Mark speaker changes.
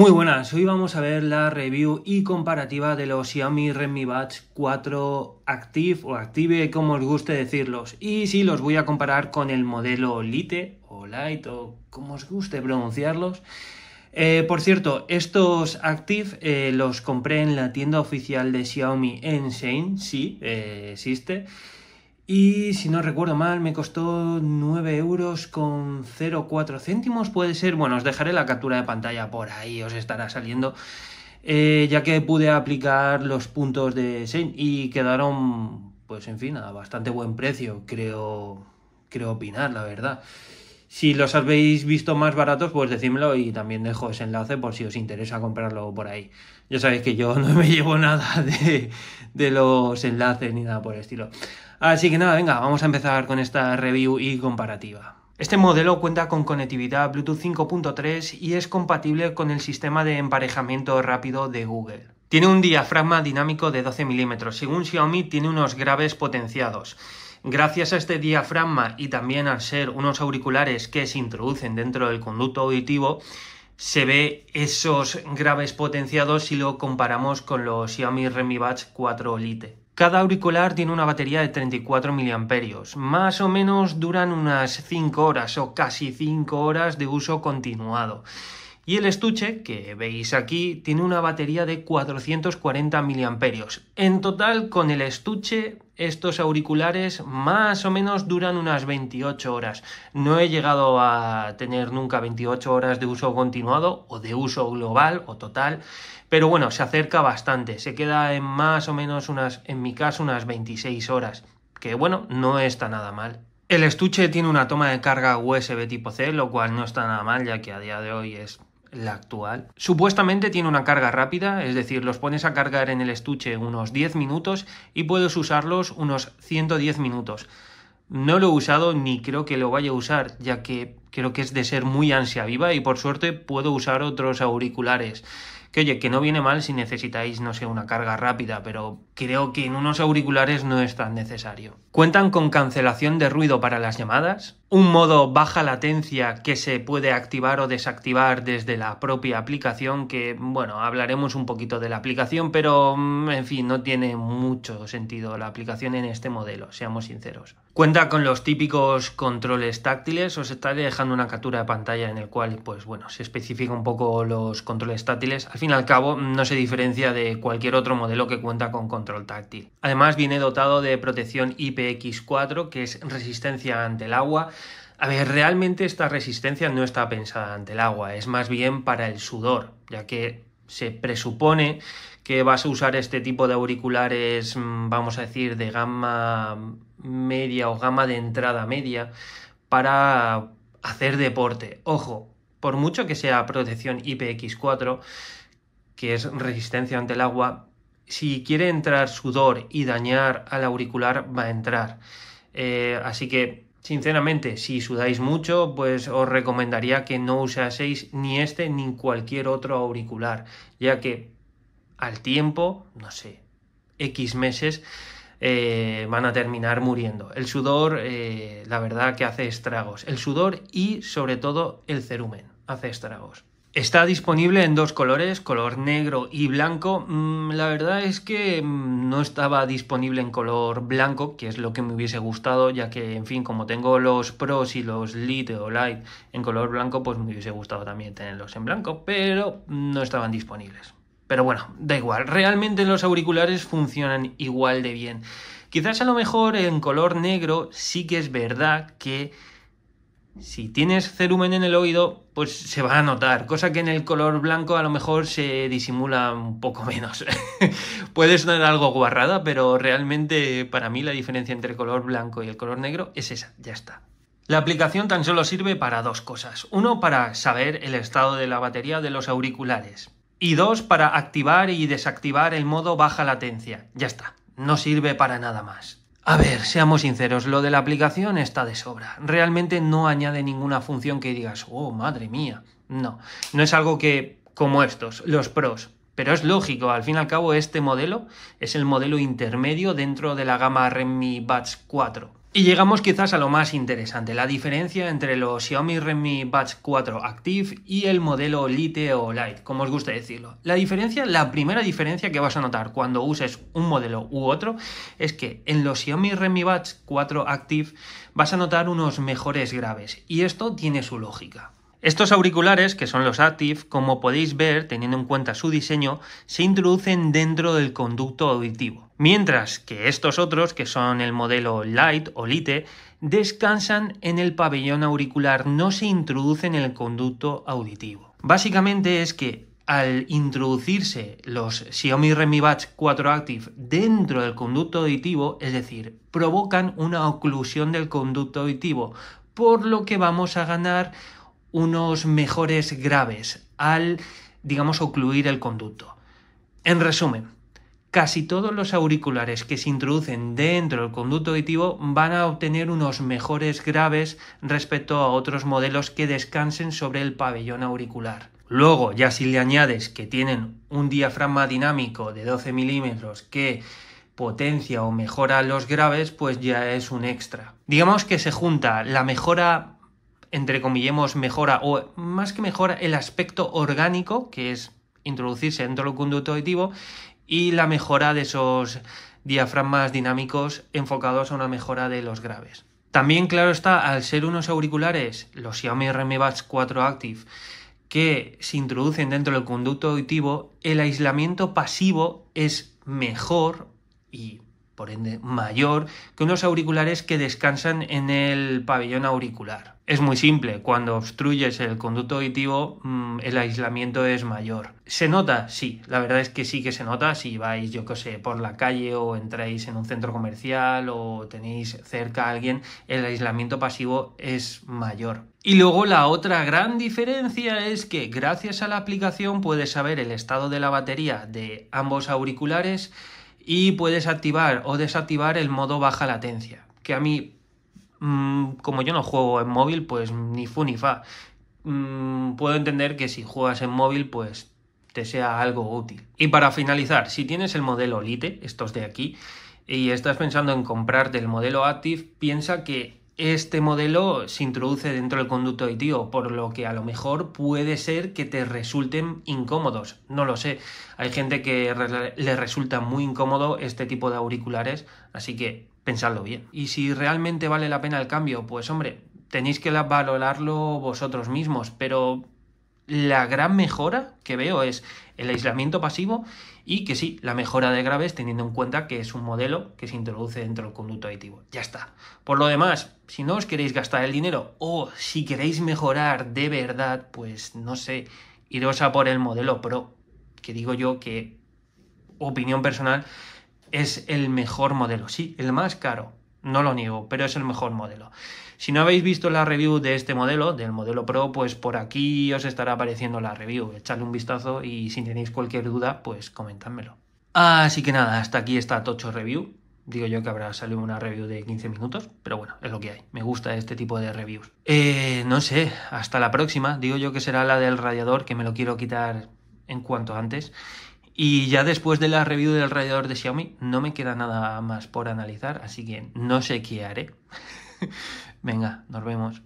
Speaker 1: Muy buenas, hoy vamos a ver la review y comparativa de los Xiaomi Redmi Batch 4 Active o Active, como os guste decirlos. Y sí, los voy a comparar con el modelo Lite o Light o como os guste pronunciarlos. Eh, por cierto, estos Active eh, los compré en la tienda oficial de Xiaomi en Shane, sí, eh, existe. Y si no recuerdo mal, me costó 9 euros con 0,4 céntimos, puede ser. Bueno, os dejaré la captura de pantalla por ahí, os estará saliendo. Eh, ya que pude aplicar los puntos de Sein y quedaron, pues en fin, a bastante buen precio, creo, creo opinar, la verdad. Si los habéis visto más baratos, pues decídmelo y también dejo ese enlace por si os interesa comprarlo por ahí. Ya sabéis que yo no me llevo nada de los enlaces ni nada por el estilo. Así que nada, venga, vamos a empezar con esta review y comparativa. Este modelo cuenta con conectividad Bluetooth 5.3 y es compatible con el sistema de emparejamiento rápido de Google. Tiene un diafragma dinámico de 12 milímetros. Según Xiaomi, tiene unos graves potenciados. Gracias a este diafragma y también al ser unos auriculares que se introducen dentro del conducto auditivo, se ve esos graves potenciados si lo comparamos con los Xiaomi Redmi Buds 4 Lite. Cada auricular tiene una batería de 34 mAh. Más o menos duran unas 5 horas o casi 5 horas de uso continuado. Y el estuche, que veis aquí, tiene una batería de 440 miliamperios. En total, con el estuche estos auriculares más o menos duran unas 28 horas. No he llegado a tener nunca 28 horas de uso continuado o de uso global o total, pero bueno, se acerca bastante. Se queda en más o menos unas, en mi caso, unas 26 horas, que bueno, no está nada mal. El estuche tiene una toma de carga USB tipo C, lo cual no está nada mal, ya que a día de hoy es la actual. Supuestamente tiene una carga rápida, es decir, los pones a cargar en el estuche unos 10 minutos y puedes usarlos unos 110 minutos. No lo he usado ni creo que lo vaya a usar, ya que creo que es de ser muy ansia viva y por suerte puedo usar otros auriculares que oye, que no viene mal si necesitáis, no sé, una carga rápida, pero creo que en unos auriculares no es tan necesario. Cuentan con cancelación de ruido para las llamadas, un modo baja latencia que se puede activar o desactivar desde la propia aplicación, que bueno, hablaremos un poquito de la aplicación, pero mm, en fin, no tiene mucho sentido la aplicación en este modelo, seamos sinceros. Cuenta con los típicos controles táctiles, os estaré dejando una captura de pantalla en el cual pues bueno, se especifica un poco los controles táctiles fin y al cabo no se diferencia de cualquier otro modelo que cuenta con control táctil. Además viene dotado de protección IPX4, que es resistencia ante el agua, a ver, realmente esta resistencia no está pensada ante el agua, es más bien para el sudor, ya que se presupone que vas a usar este tipo de auriculares, mm, vamos a decir, de gama media o gama de entrada media para hacer deporte. Ojo, por mucho que sea protección IPX4, que es resistencia ante el agua, si quiere entrar sudor y dañar al auricular, va a entrar. Eh, así que, sinceramente, si sudáis mucho, pues os recomendaría que no usaseis ni este ni cualquier otro auricular, ya que al tiempo, no sé, X meses, eh, van a terminar muriendo. El sudor, eh, la verdad que hace estragos. El sudor y sobre todo el cerumen hace estragos. Está disponible en dos colores, color negro y blanco. Mm, la verdad es que mm, no estaba disponible en color blanco, que es lo que me hubiese gustado, ya que, en fin, como tengo los pros y los Lite o light en color blanco, pues me hubiese gustado también tenerlos en blanco, pero no estaban disponibles. Pero bueno, da igual, realmente los auriculares funcionan igual de bien. Quizás a lo mejor en color negro sí que es verdad que si tienes cerumen en el oído, pues se va a notar, cosa que en el color blanco a lo mejor se disimula un poco menos. Puede sonar algo guarrada, pero realmente para mí la diferencia entre el color blanco y el color negro es esa, ya está. La aplicación tan solo sirve para dos cosas. Uno, para saber el estado de la batería de los auriculares. Y dos, para activar y desactivar el modo baja latencia. Ya está, no sirve para nada más. A ver, seamos sinceros, lo de la aplicación está de sobra. Realmente no añade ninguna función que digas, oh, madre mía. No, no es algo que, como estos, los pros. Pero es lógico, al fin y al cabo este modelo es el modelo intermedio dentro de la gama Redmi Buds 4. Y llegamos quizás a lo más interesante, la diferencia entre los Xiaomi Redmi Batch 4 Active y el modelo Lite o Light, como os gusta decirlo. La diferencia, la primera diferencia que vas a notar cuando uses un modelo u otro es que en los Xiaomi Redmi Batch 4 Active vas a notar unos mejores graves y esto tiene su lógica. Estos auriculares, que son los Active, como podéis ver teniendo en cuenta su diseño, se introducen dentro del conducto auditivo, mientras que estos otros, que son el modelo Light o Lite, descansan en el pabellón auricular, no se introducen en el conducto auditivo. Básicamente es que al introducirse los Xiaomi Redmi Buds 4 Active dentro del conducto auditivo, es decir, provocan una oclusión del conducto auditivo, por lo que vamos a ganar unos mejores graves al, digamos, ocluir el conducto. En resumen, casi todos los auriculares que se introducen dentro del conducto auditivo van a obtener unos mejores graves respecto a otros modelos que descansen sobre el pabellón auricular. Luego, ya si le añades que tienen un diafragma dinámico de 12 milímetros que potencia o mejora los graves, pues ya es un extra. Digamos que se junta la mejora entre comillemos mejora, o más que mejora, el aspecto orgánico, que es introducirse dentro del conducto auditivo, y la mejora de esos diafragmas dinámicos enfocados a una mejora de los graves. También, claro está, al ser unos auriculares, los Xiaomi Redmi Buds 4 Active, que se introducen dentro del conducto auditivo, el aislamiento pasivo es mejor y por ende mayor, que unos auriculares que descansan en el pabellón auricular. Es muy simple, cuando obstruyes el conducto auditivo mm, el aislamiento es mayor. ¿Se nota? Sí, la verdad es que sí que se nota si vais, yo qué sé, por la calle o entráis en un centro comercial o tenéis cerca a alguien, el aislamiento pasivo es mayor. Y luego la otra gran diferencia es que gracias a la aplicación puedes saber el estado de la batería de ambos auriculares y puedes activar o desactivar el modo baja latencia, que a mí, mm, como yo no juego en móvil, pues ni fu ni fa. Mm, puedo entender que si juegas en móvil, pues te sea algo útil. Y para finalizar, si tienes el modelo Lite, estos de aquí, y estás pensando en comprarte el modelo Active, piensa que este modelo se introduce dentro del conducto tío, por lo que a lo mejor puede ser que te resulten incómodos. No lo sé. Hay gente que le resulta muy incómodo este tipo de auriculares, así que pensadlo bien. Y si realmente vale la pena el cambio, pues hombre, tenéis que valorarlo vosotros mismos, pero la gran mejora que veo es el aislamiento pasivo y que sí, la mejora de graves teniendo en cuenta que es un modelo que se introduce dentro del conducto aditivo. Ya está. Por lo demás, si no os queréis gastar el dinero o si queréis mejorar de verdad, pues no sé, iros a por el modelo Pro, que digo yo que, opinión personal, es el mejor modelo, sí, el más caro, no lo niego, pero es el mejor modelo. Si no habéis visto la review de este modelo, del modelo Pro, pues por aquí os estará apareciendo la review. Echadle un vistazo y si tenéis cualquier duda, pues comentadmelo. Así que nada, hasta aquí está Tocho Review. Digo yo que habrá salido una review de 15 minutos, pero bueno, es lo que hay. Me gusta este tipo de reviews. Eh, no sé, hasta la próxima. Digo yo que será la del radiador, que me lo quiero quitar en cuanto antes. Y ya después de la review del radiador de Xiaomi, no me queda nada más por analizar, así que no sé qué haré. Venga, nos vemos.